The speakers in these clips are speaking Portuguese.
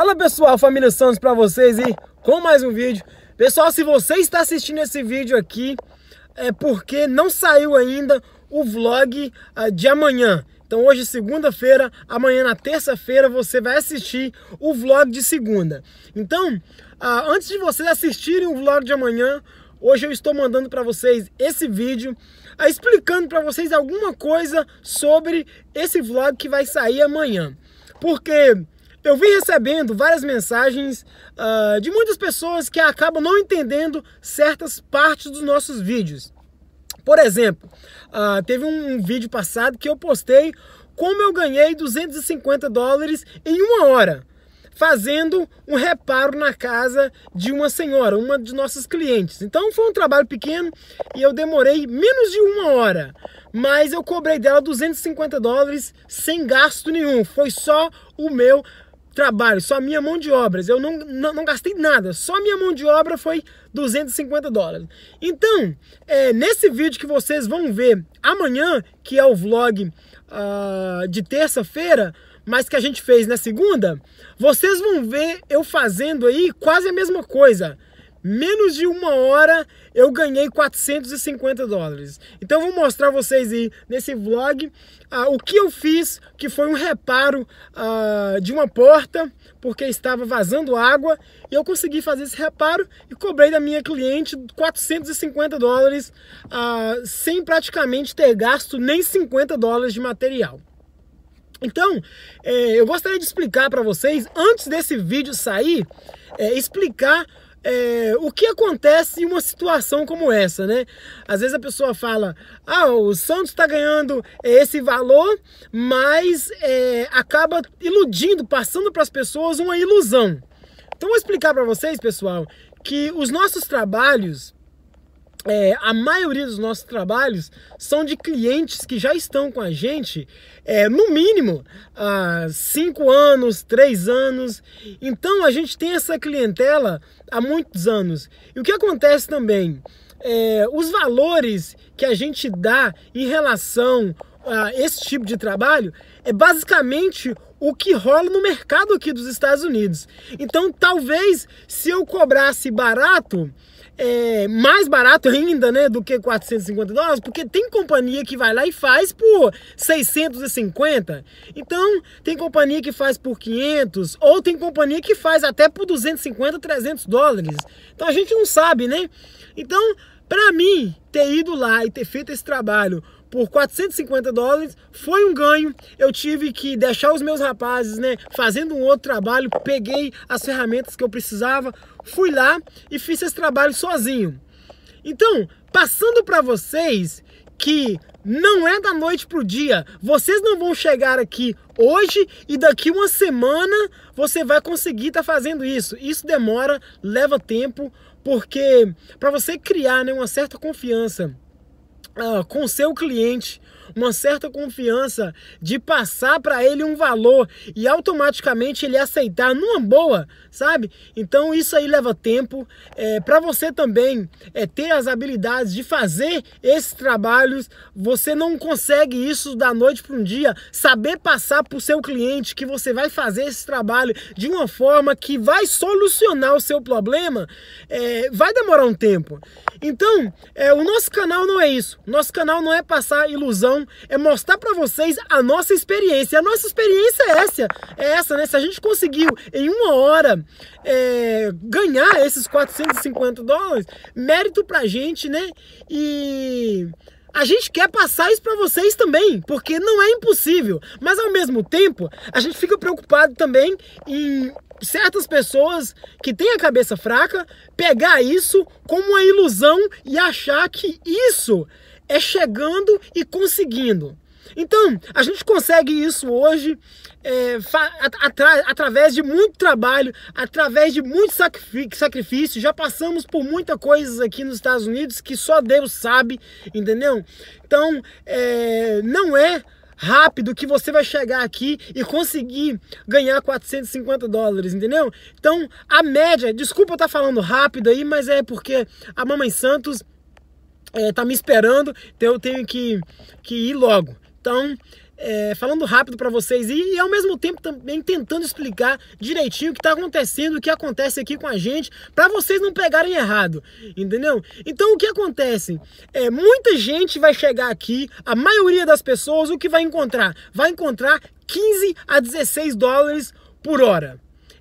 Fala pessoal, família Santos para vocês e com mais um vídeo. Pessoal, se você está assistindo esse vídeo aqui, é porque não saiu ainda o vlog ah, de amanhã. Então hoje é segunda-feira, amanhã na terça-feira você vai assistir o vlog de segunda. Então, ah, antes de vocês assistirem o vlog de amanhã, hoje eu estou mandando para vocês esse vídeo ah, explicando para vocês alguma coisa sobre esse vlog que vai sair amanhã. Porque eu vim recebendo várias mensagens uh, de muitas pessoas que acabam não entendendo certas partes dos nossos vídeos. Por exemplo, uh, teve um, um vídeo passado que eu postei como eu ganhei 250 dólares em uma hora fazendo um reparo na casa de uma senhora, uma de nossas clientes. Então foi um trabalho pequeno e eu demorei menos de uma hora, mas eu cobrei dela 250 dólares sem gasto nenhum, foi só o meu trabalho, só minha mão de obras. Eu não, não, não, gastei nada, só minha mão de obra foi 250 dólares. Então, é, nesse vídeo que vocês vão ver amanhã, que é o vlog uh, de terça-feira, mas que a gente fez na segunda, vocês vão ver eu fazendo aí quase a mesma coisa menos de uma hora eu ganhei 450 dólares. Então eu vou mostrar a vocês aí nesse vlog ah, o que eu fiz, que foi um reparo ah, de uma porta, porque estava vazando água, e eu consegui fazer esse reparo e cobrei da minha cliente 450 dólares, ah, sem praticamente ter gasto nem 50 dólares de material. Então, eh, eu gostaria de explicar para vocês, antes desse vídeo sair, eh, explicar é, o que acontece em uma situação como essa, né? Às vezes a pessoa fala, ah, o Santos está ganhando é, esse valor, mas é, acaba iludindo, passando para as pessoas uma ilusão. Então vou explicar para vocês, pessoal, que os nossos trabalhos é, a maioria dos nossos trabalhos são de clientes que já estão com a gente, é, no mínimo, há cinco anos, três anos. Então a gente tem essa clientela há muitos anos. E o que acontece também? É, os valores que a gente dá em relação a esse tipo de trabalho é basicamente o que rola no mercado aqui dos Estados Unidos. Então, talvez se eu cobrasse barato, é, mais barato ainda, né, do que 450 dólares, porque tem companhia que vai lá e faz por 650. Então, tem companhia que faz por 500, ou tem companhia que faz até por 250, 300 dólares. Então, a gente não sabe, né? Então, para mim, ter ido lá e ter feito esse trabalho por 450 dólares foi um ganho. Eu tive que deixar os meus rapazes, né, fazendo um outro trabalho, peguei as ferramentas que eu precisava, fui lá e fiz esse trabalho sozinho. Então, passando para vocês que não é da noite pro dia. Vocês não vão chegar aqui hoje e daqui uma semana você vai conseguir estar tá fazendo isso. Isso demora, leva tempo, porque para você criar né, uma certa confiança uh, com seu cliente uma certa confiança de passar para ele um valor e automaticamente ele aceitar numa boa, sabe? Então isso aí leva tempo é, para você também é, ter as habilidades de fazer esses trabalhos. Você não consegue isso da noite para um dia. Saber passar para o seu cliente que você vai fazer esse trabalho de uma forma que vai solucionar o seu problema, é, vai demorar um tempo. Então, é, o nosso canal não é isso. Nosso canal não é passar ilusão, é mostrar para vocês a nossa experiência. A nossa experiência é essa, é essa, né? Se a gente conseguiu em uma hora é, ganhar esses 450 dólares, mérito pra gente, né? E a gente quer passar isso para vocês também, porque não é impossível. Mas ao mesmo tempo, a gente fica preocupado também em certas pessoas que têm a cabeça fraca pegar isso como uma ilusão e achar que isso é chegando e conseguindo. Então, a gente consegue isso hoje é, atra através de muito trabalho, através de muito sacrifício. Já passamos por muita coisa aqui nos Estados Unidos que só Deus sabe, entendeu? Então, é, não é rápido que você vai chegar aqui e conseguir ganhar 450 dólares, entendeu? Então, a média, desculpa eu estar falando rápido aí, mas é porque a Mamãe Santos é, tá me esperando, então eu tenho que, que ir logo. Então, é, falando rápido para vocês e, e, ao mesmo tempo também tentando explicar direitinho o que está acontecendo, o que acontece aqui com a gente, para vocês não pegarem errado, entendeu? Então o que acontece? É, muita gente vai chegar aqui, a maioria das pessoas, o que vai encontrar? Vai encontrar 15 a 16 dólares por hora.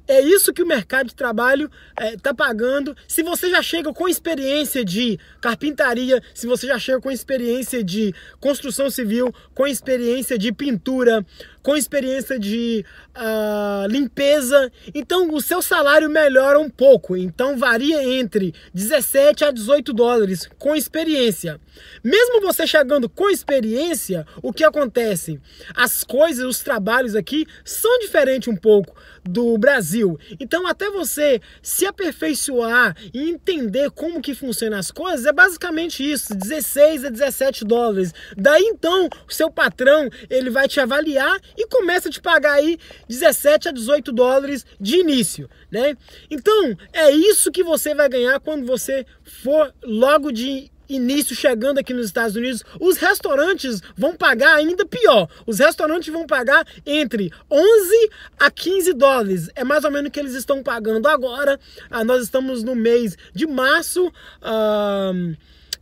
É isso que o mercado de trabalho está é, tá pagando. Se você já chega com experiência de carpintaria, se você já chega com experiência de construção civil, com experiência de pintura, com experiência de uh, limpeza. Então o seu salário melhora um pouco. Então varia entre 17 a 18 dólares com experiência. Mesmo você chegando com experiência, o que acontece? As coisas, os trabalhos aqui são diferentes um pouco do Brasil. Então até você se aperfeiçoar e entender como que funciona as coisas é basicamente isso, 16 a 17 dólares. Daí então o seu patrão ele vai te avaliar e começa a te pagar aí 17 a 18 dólares de início, né? Então, é isso que você vai ganhar quando você for logo de início chegando aqui nos Estados Unidos, os restaurantes vão pagar ainda pior. Os restaurantes vão pagar entre 11 a 15 dólares. É mais ou menos o que eles estão pagando agora. Ah, nós estamos no mês de março. Ah,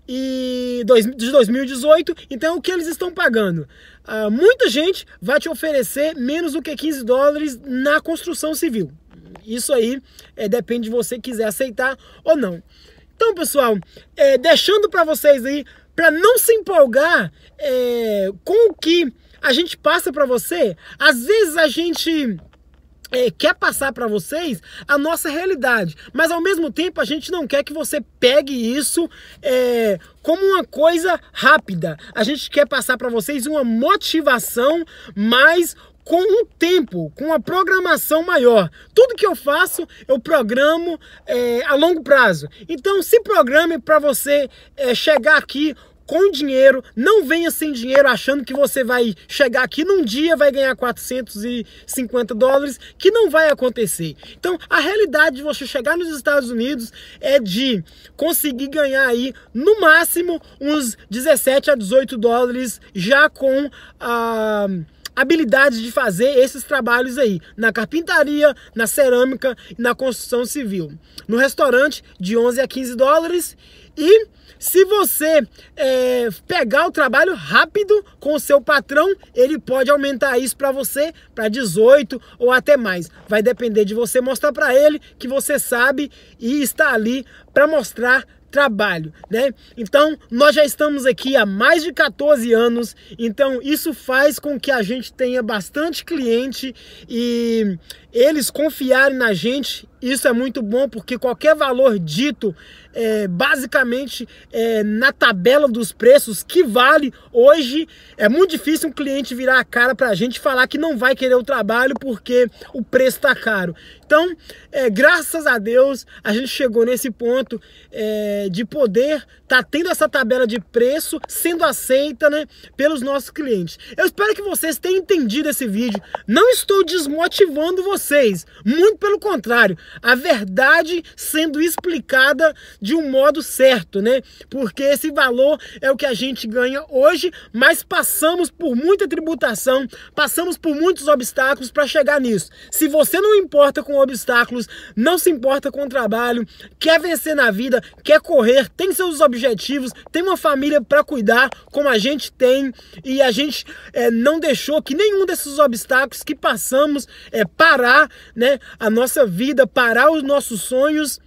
e dois, de 2018, então o que eles estão pagando? Ah, muita gente vai te oferecer menos do que 15 dólares na construção civil. Isso aí é, depende de você quiser aceitar ou não. Então, pessoal, é, deixando para vocês aí, para não se empolgar é, com o que a gente passa para você, às vezes a gente é, quer passar para vocês a nossa realidade, mas ao mesmo tempo a gente não quer que você pegue isso é, como uma coisa rápida. A gente quer passar para vocês uma motivação mais com um tempo, com uma programação maior. Tudo que eu faço, eu programo é, a longo prazo. Então, se programe para você é, chegar aqui com dinheiro, não venha sem dinheiro achando que você vai chegar aqui num dia vai ganhar 450 dólares, que não vai acontecer. Então, a realidade de você chegar nos Estados Unidos é de conseguir ganhar aí no máximo uns 17 a 18 dólares já com a habilidade de fazer esses trabalhos aí, na carpintaria, na cerâmica e na construção civil. No restaurante, de 11 a 15 dólares e se você é, pegar o trabalho rápido com o seu patrão, ele pode aumentar isso para você para 18 ou até mais. Vai depender de você mostrar para ele que você sabe e está ali para mostrar trabalho, né? Então, nós já estamos aqui há mais de 14 anos, então isso faz com que a gente tenha bastante cliente e, eles confiarem na gente, isso é muito bom, porque qualquer valor dito é, basicamente é, na tabela dos preços que vale, hoje é muito difícil um cliente virar a cara para a gente falar que não vai querer o trabalho porque o preço está caro. Então, é, graças a Deus, a gente chegou nesse ponto é, de poder estar tá tendo essa tabela de preço sendo aceita né, pelos nossos clientes. Eu espero que vocês tenham entendido esse vídeo. Não estou desmotivando vocês vocês. Muito pelo contrário, a verdade sendo explicada de um modo certo, né? Porque esse valor é o que a gente ganha hoje, mas passamos por muita tributação, passamos por muitos obstáculos para chegar nisso. Se você não importa com obstáculos, não se importa com o trabalho, quer vencer na vida, quer correr, tem seus objetivos, tem uma família para cuidar, como a gente tem, e a gente é, não deixou que nenhum desses obstáculos que passamos é, eh, parar parar né, a nossa vida, parar os nossos sonhos,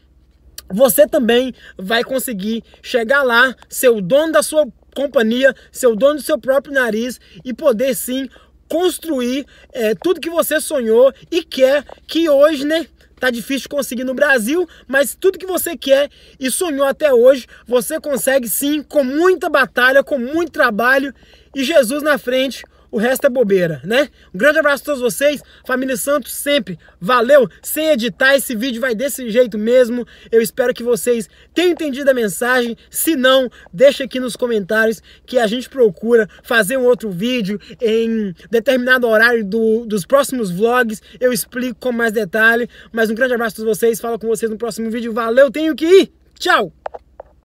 você também vai conseguir chegar lá, ser o dono da sua companhia, ser o dono do seu próprio nariz e poder sim construir é, tudo que você sonhou e quer que hoje, né? tá difícil conseguir no Brasil, mas tudo que você quer e sonhou até hoje, você consegue sim, com muita batalha, com muito trabalho e Jesus na frente, o resto é bobeira, né? Um grande abraço a todos vocês, família Santos sempre, valeu! Sem editar, esse vídeo vai desse jeito mesmo. Eu espero que vocês tenham entendido a mensagem. Se não, deixa aqui nos comentários que a gente procura fazer um outro vídeo em determinado horário do, dos próximos vlogs. Eu explico com mais detalhe, mas um grande abraço a todos vocês, falo com vocês no próximo vídeo. Valeu, tenho que ir! Tchau!